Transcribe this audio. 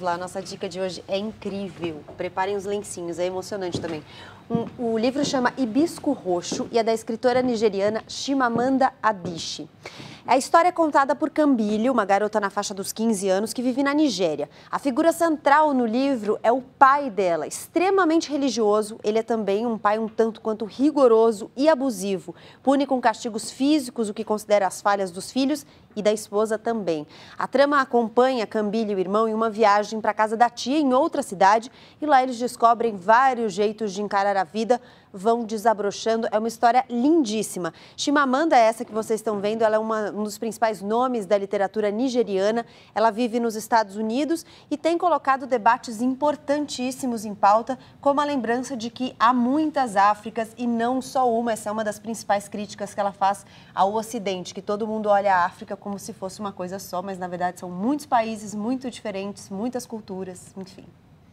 lá, nossa dica de hoje é incrível. Preparem os lencinhos, é emocionante também. Um, o livro chama Hibisco Roxo e é da escritora nigeriana Chimamanda Adichie. É a história é contada por Cambilho, uma garota na faixa dos 15 anos que vive na Nigéria. A figura central no livro é o pai dela, extremamente religioso. Ele é também um pai um tanto quanto rigoroso e abusivo. Pune com castigos físicos o que considera as falhas dos filhos e da esposa também. A trama acompanha Cambilho e o irmão em uma viagem para casa da tia em outra cidade e lá eles descobrem vários jeitos de encarar a vida, vão desabrochando. É uma história lindíssima. Chimamanda, é essa que vocês estão vendo, ela é uma um dos principais nomes da literatura nigeriana. Ela vive nos Estados Unidos e tem colocado debates importantíssimos em pauta, como a lembrança de que há muitas Áfricas e não só uma. Essa é uma das principais críticas que ela faz ao Ocidente, que todo mundo olha a África como se fosse uma coisa só, mas na verdade são muitos países muito diferentes, muitas culturas, enfim.